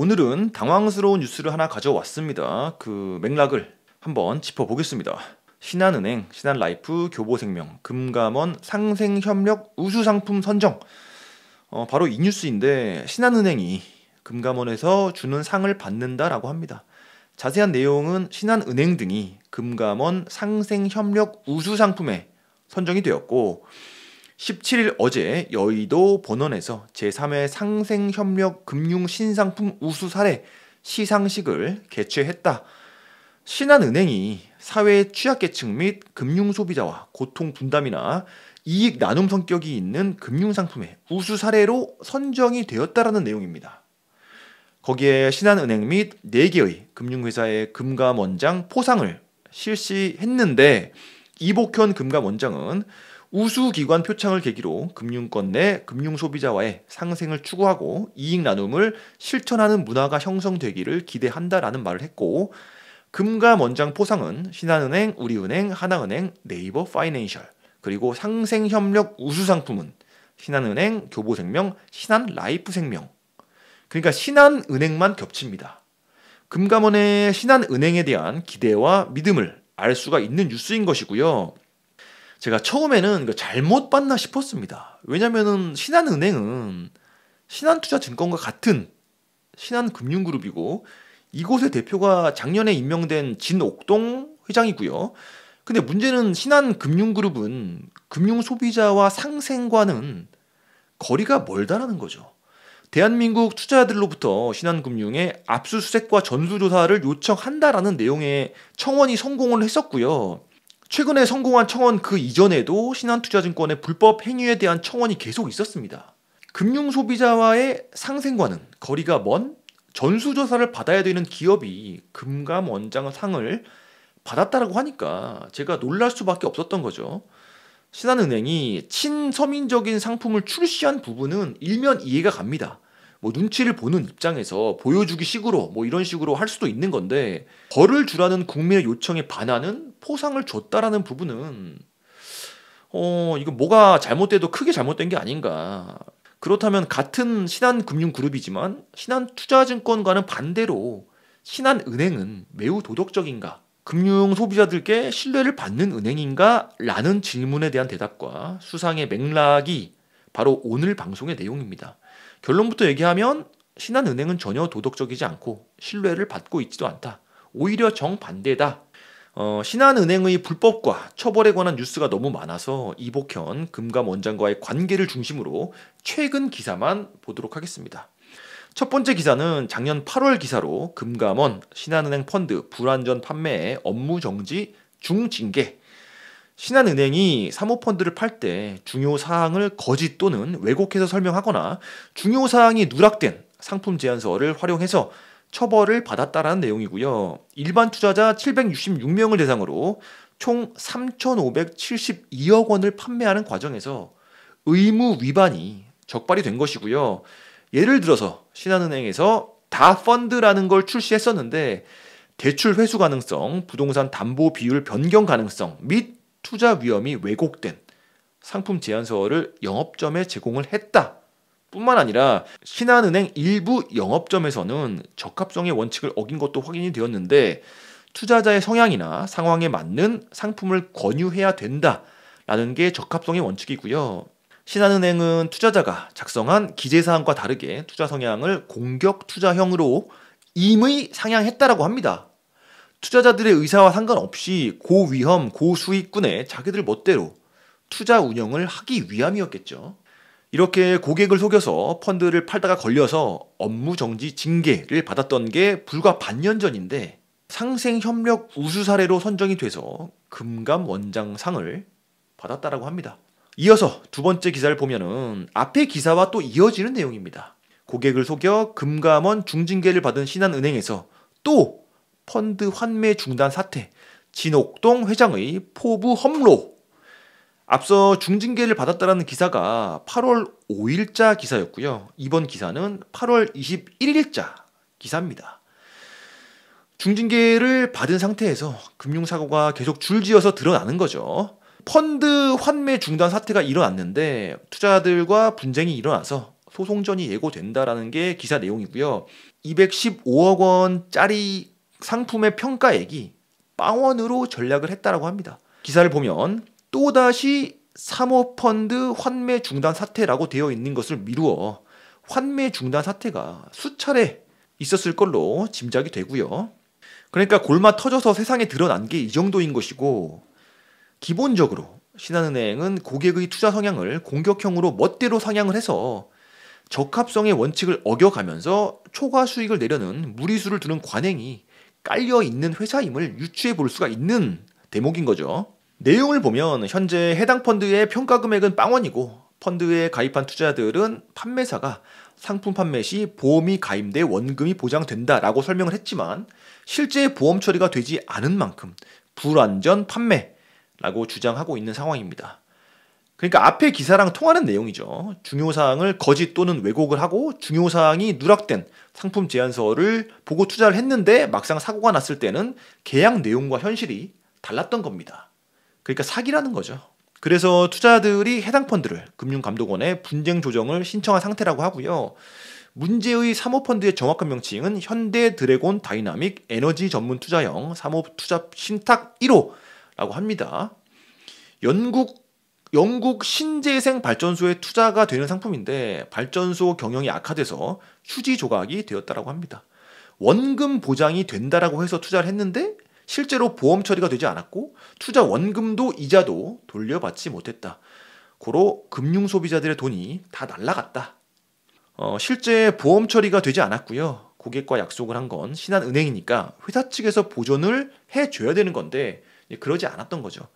오늘은 당황스러운 뉴스를 하나 가져왔습니다. 그 맥락을 한번 짚어보겠습니다. 신한은행, 신한라이프, 교보생명, 금감원 상생협력 우수상품 선정. 어, 바로 이 뉴스인데 신한은행이 금감원에서 주는 상을 받는다라고 합니다. 자세한 내용은 신한은행 등이 금감원 상생협력 우수상품에 선정이 되었고 17일 어제 여의도 본원에서 제3회 상생협력 금융 신상품 우수 사례 시상식을 개최했다. 신한은행이 사회 취약계층 및 금융 소비자와 고통 분담이나 이익 나눔 성격이 있는 금융 상품의 우수 사례로 선정이 되었다라는 내용입니다. 거기에 신한은행 및 4개의 금융회사의 금감원장 포상을 실시했는데 이복현 금감원장은 우수기관 표창을 계기로 금융권 내 금융소비자와의 상생을 추구하고 이익 나눔을 실천하는 문화가 형성되기를 기대한다라는 말을 했고 금감원장 포상은 신한은행, 우리은행, 하나은행, 네이버 파이낸셜 그리고 상생협력 우수상품은 신한은행, 교보생명, 신한라이프생명 그러니까 신한은행만 겹칩니다. 금감원의 신한은행에 대한 기대와 믿음을 알 수가 있는 뉴스인 것이고요. 제가 처음에는 잘못 봤나 싶었습니다. 왜냐면은 신한은행은 신한투자증권과 같은 신한금융그룹이고 이곳의 대표가 작년에 임명된 진옥동 회장이고요. 근데 문제는 신한금융그룹은 금융소비자와 상생과는 거리가 멀다라는 거죠. 대한민국 투자자들로부터 신한금융의 압수수색과 전수조사를 요청한다라는 내용의 청원이 성공을 했었고요. 최근에 성공한 청원 그 이전에도 신한투자증권의 불법 행위에 대한 청원이 계속 있었습니다. 금융 소비자와의 상생과는 거리가 먼 전수조사를 받아야 되는 기업이 금감 원장 상을 받았다라고 하니까 제가 놀랄 수밖에 없었던 거죠. 신한은행이 친서민적인 상품을 출시한 부분은 일면 이해가 갑니다. 뭐 눈치를 보는 입장에서 보여주기 식으로 뭐 이런 식으로 할 수도 있는 건데 벌을 주라는 국민의 요청에 반하는 포상을 줬다라는 부분은 어 이거 뭐가 잘못돼도 크게 잘못된 게 아닌가. 그렇다면 같은 신한금융그룹이지만 신한투자증권과는 반대로 신한은행은 매우 도덕적인가? 금융 소비자들께 신뢰를 받는 은행인가? 라는 질문에 대한 대답과 수상의 맥락이 바로 오늘 방송의 내용입니다. 결론부터 얘기하면 신한은행은 전혀 도덕적이지 않고 신뢰를 받고 있지도 않다. 오히려 정반대다. 어, 신한은행의 불법과 처벌에 관한 뉴스가 너무 많아서 이복현 금감 원장과의 관계를 중심으로 최근 기사만 보도록 하겠습니다. 첫 번째 기사는 작년 8월 기사로 금감원 신한은행 펀드 불완전 판매의 업무 정지 중징계 신한은행이 사모펀드를 팔 때 중요 사항을 거짓 또는 왜곡해서 설명하거나 중요 사항이 누락된 상품 제한서를 활용해서 처벌을 받았다라는 내용이고요. 일반 투자자 766명을 대상으로 총 3,572억 원을 판매하는 과정에서 의무 위반이 적발이 된 것이고요. 예를 들어서 신한은행에서 다 펀드라는 걸 출시했었는데 대출 회수 가능성, 부동산 담보 비율 변경 가능성 및 투자 위험이 왜곡된 상품 제안서를 영업점에 제공을 했다. 뿐만 아니라 신한은행 일부 영업점에서는 적합성의 원칙을 어긴 것도 확인이 되었는데 투자자의 성향이나 상황에 맞는 상품을 권유해야 된다라는 게 적합성의 원칙이고요. 신한은행은 투자자가 작성한 기재사항과 다르게 투자 성향을 공격 투자형으로 임의 상향했다라고 합니다. 투자자들의 의사와 상관없이 고위험, 고수익군에 자기들 멋대로 투자 운영을 하기 위함이었겠죠. 이렇게 고객을 속여서 펀드를 팔다가 걸려서 업무 정지 징계를 받았던 게 불과 반년 전인데 상생 협력 우수 사례로 선정이 돼서 금감 원장상을 받았다라고 합니다. 이어서 두 번째 기사를 보면은 앞에 기사와 또 이어지는 내용입니다. 고객을 속여 금감원 중징계를 받은 신한은행에서 또 펀드 환매 중단 사태, 진옥동 회장의 포부 험로 앞서 중징계를 받았다라는 기사가 8월 5일자 기사였고요. 이번 기사는 8월 21일자 기사입니다. 중징계를 받은 상태에서 금융사고가 계속 줄지어서 드러나는 거죠. 펀드 환매 중단 사태가 일어났는데 투자들과 분쟁이 일어나서 소송전이 예고된다라는 게 기사 내용이고요. 215억 원짜리 상품의 평가액이 빵원으로 전략을 했다라고 합니다. 기사를 보면 또다시 사모펀드 환매 중단 사태라고 되어 있는 것을 미루어 환매 중단 사태가 수차례 있었을 걸로 짐작이 되고요. 그러니까 골마 터져서 세상에 드러난 게 이 정도인 것이고 기본적으로 신한은행은 고객의 투자 성향을 공격형으로 멋대로 상향을 해서 적합성의 원칙을 어겨가면서 초과 수익을 내려는 무리수를 두는 관행이 깔려 있는 회사임을 유추해 볼 수가 있는 대목인 거죠. 내용을 보면 현재 해당 펀드의 평가 금액은 빵원이고 펀드에 가입한 투자들은 판매사가 상품 판매 시 보험이 가입돼 원금이 보장된다라고 설명을 했지만 실제 보험 처리가 되지 않은 만큼 불완전 판매라고 주장하고 있는 상황입니다. 그러니까 앞에 기사랑 통하는 내용이죠. 중요사항을 거짓 또는 왜곡을 하고 중요사항이 누락된 상품 제안서를 보고 투자를 했는데 막상 사고가 났을 때는 계약 내용과 현실이 달랐던 겁니다. 그러니까 사기라는 거죠. 그래서 투자들이 해당 펀드를 금융감독원에 분쟁 조정을 신청한 상태라고 하고요. 문제의 사모펀드의 정확한 명칭은 현대 드래곤 다이나믹 에너지 전문 투자형 사모투자 신탁 1호라고 합니다. 영국 영국 신재생 발전소에 투자가 되는 상품인데 발전소 경영이 악화돼서 휴지 조각이 되었다고 합니다. 원금 보장이 된다라고 해서 투자를 했는데 실제로 보험 처리가 되지 않았고 투자 원금도 이자도 돌려받지 못했다. 고로 금융 소비자들의 돈이 다 날라갔다. 어, 실제 보험 처리가 되지 않았고요. 고객과 약속을 한 건 신한은행이니까 회사 측에서 보존을 해줘야 되는 건데 그러지 않았던 거죠.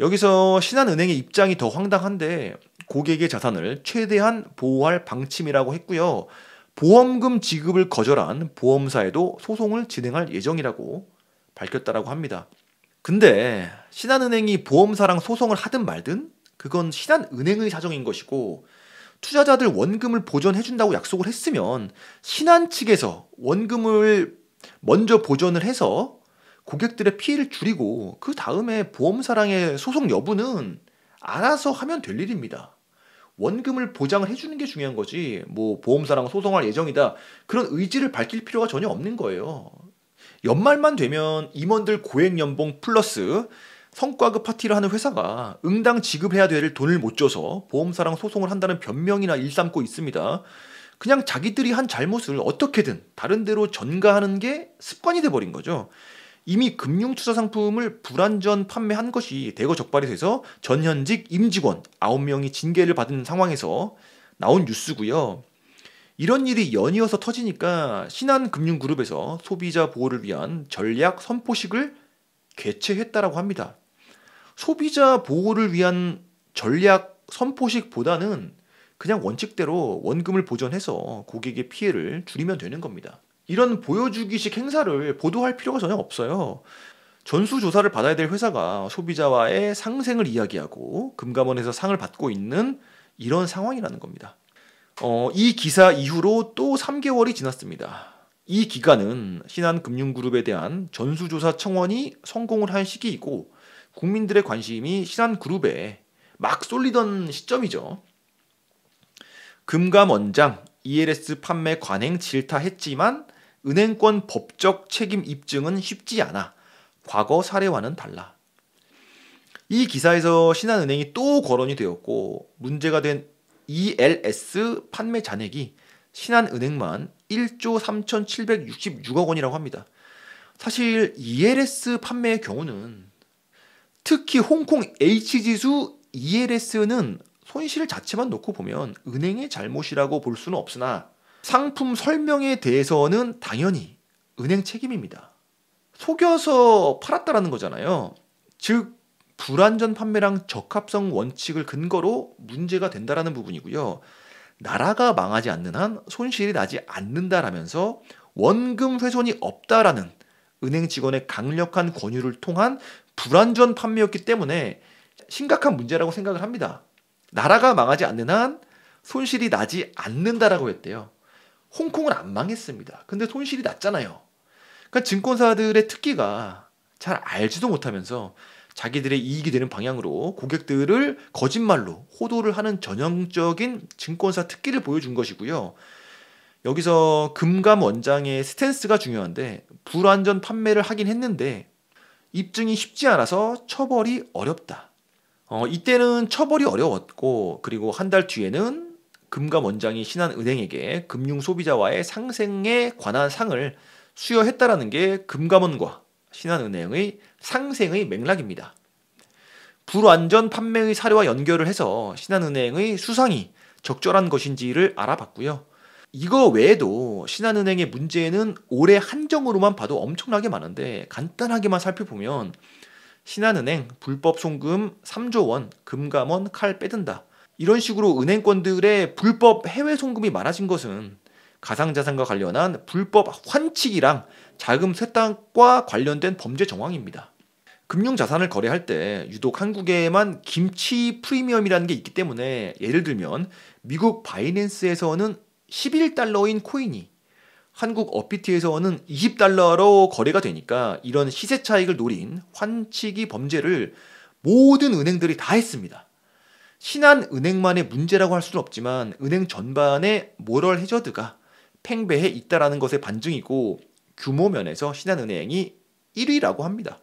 여기서 신한은행의 입장이 더 황당한데 고객의 자산을 최대한 보호할 방침이라고 했고요. 보험금 지급을 거절한 보험사에도 소송을 진행할 예정이라고 밝혔다라고 합니다. 근데 신한은행이 보험사랑 소송을 하든 말든 그건 신한은행의 사정인 것이고 투자자들 원금을 보전해준다고 약속을 했으면 신한 측에서 원금을 먼저 보전을 해서 고객들의 피해를 줄이고 그 다음에 보험사랑의 소송 여부는 알아서 하면 될 일입니다. 원금을 보장을 해주는 게 중요한 거지 뭐 보험사랑 소송할 예정이다 그런 의지를 밝힐 필요가 전혀 없는 거예요. 연말만 되면 임원들 고액 연봉 플러스 성과급 파티를 하는 회사가 응당 지급해야 될 돈을 못 줘서 보험사랑 소송을 한다는 변명이나 일삼고 있습니다. 그냥 자기들이 한 잘못을 어떻게든 다른 데로 전가하는 게 습관이 돼버린 거죠. 이미 금융투자 상품을 불완전 판매한 것이 대거 적발이 돼서 전현직 임직원 9명이 징계를 받은 상황에서 나온 뉴스고요. 이런 일이 연이어서 터지니까 신한금융그룹에서 소비자 보호를 위한 전략 선포식을 개최했다라고 합니다. 소비자 보호를 위한 전략 선포식보다는 그냥 원칙대로 원금을 보전해서 고객의 피해를 줄이면 되는 겁니다. 이런 보여주기식 행사를 보도할 필요가 전혀 없어요. 전수조사를 받아야 될 회사가 소비자와의 상생을 이야기하고 금감원에서 상을 받고 있는 이런 상황이라는 겁니다. 어, 이 기사 이후로 또 3개월이 지났습니다. 이 기간은 신한금융그룹에 대한 전수조사 청원이 성공을 한 시기이고 국민들의 관심이 신한그룹에 막 쏠리던 시점이죠. 금감원장 ELS 판매 관행 질타했지만 은행권 법적 책임 입증은 쉽지 않아 과거 사례와는 달라. 이 기사에서 신한은행이 또 거론이 되었고 문제가 된 ELS 판매 잔액이 신한은행만 1조 3,766억 원이라고 합니다. 사실 ELS 판매의 경우는 특히 홍콩 H지수 ELS는 손실 자체만 놓고 보면 은행의 잘못이라고 볼 수는 없으나 상품 설명에 대해서는 당연히 은행 책임입니다. 속여서 팔았다라는 거잖아요. 즉 불완전 판매량 적합성 원칙을 근거로 문제가 된다라는 부분이고요. 나라가 망하지 않는 한 손실이 나지 않는다라면서 원금 훼손이 없다라는 은행 직원의 강력한 권유를 통한 불완전 판매였기 때문에 심각한 문제라고 생각을 합니다. 나라가 망하지 않는 한 손실이 나지 않는다라고 했대요. 홍콩은 안 망했습니다. 근데 손실이 났잖아요. 그러니까 증권사들의 특기가 잘 알지도 못하면서 자기들의 이익이 되는 방향으로 고객들을 거짓말로 호도를 하는 전형적인 증권사 특기를 보여준 것이고요. 여기서 금감 원장의 스탠스가 중요한데 불완전 판매를 하긴 했는데 입증이 쉽지 않아서 처벌이 어렵다. 어, 이때는 처벌이 어려웠고 그리고 한 달 뒤에는 금감 원장이 신한은행에게 금융 소비자와의 상생에 관한 상을 수여했다라는 게 금감원과 신한은행의 상생의 맥락입니다. 불완전 판매의 사례와 연결을 해서 신한은행의 수상이 적절한 것인지를 알아봤고요. 이거 외에도 신한은행의 문제는 올해 한정으로만 봐도 엄청나게 많은데 간단하게만 살펴보면 신한은행 불법 송금 3조 원 금감원 칼 빼든다 이런 식으로 은행권들의 불법 해외 송금이 많아진 것은 가상자산과 관련한 불법 환칙이랑 자금 세탁과 관련된 범죄 정황입니다. 금융자산을 거래할 때 유독 한국에만 김치 프리미엄이라는 게 있기 때문에 예를 들면 미국 바이낸스에서는 11달러인 코인이 한국 업비트에서는 20달러로 거래가 되니까 이런 시세 차익을 노린 환치기 범죄를 모든 은행들이 다 했습니다. 신한은행만의 문제라고 할 수는 없지만 은행 전반에 모럴 해저드가 팽배해 있다라는 것의 반증이고 규모 면에서 신한은행이 1위라고 합니다.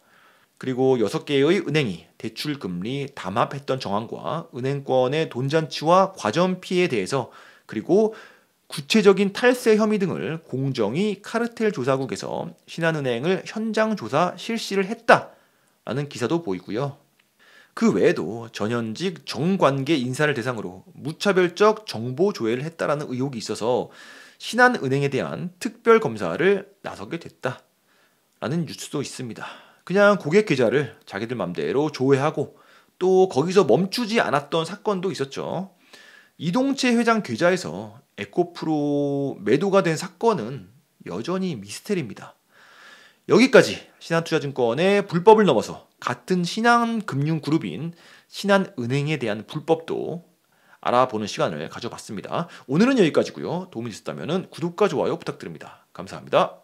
그리고 6개의 은행이 대출 금리 담합했던 정황과 은행권의 돈잔치와 과점 피해에 대해서 그리고 구체적인 탈세 혐의 등을 공정위 카르텔 조사국에서 신한은행을 현장 조사 실시를 했다라는 기사도 보이고요. 그 외에도 전현직 정관계 인사를 대상으로 무차별적 정보 조회를 했다라는 의혹이 있어서 신한은행에 대한 특별 검사를 나서게 됐다라는 뉴스도 있습니다. 그냥 고객 계좌를 자기들 맘대로 조회하고 또 거기서 멈추지 않았던 사건도 있었죠. 이동체 회장 계좌에서 에코프로 매도가 된 사건은 여전히 미스테리입니다. 여기까지 신한투자증권의 불법을 넘어서 같은 신한금융그룹인 신한은행에 대한 불법도 알아보는 시간을 가져봤습니다. 오늘은 여기까지고요. 도움이 되셨다면 구독과 좋아요 부탁드립니다. 감사합니다.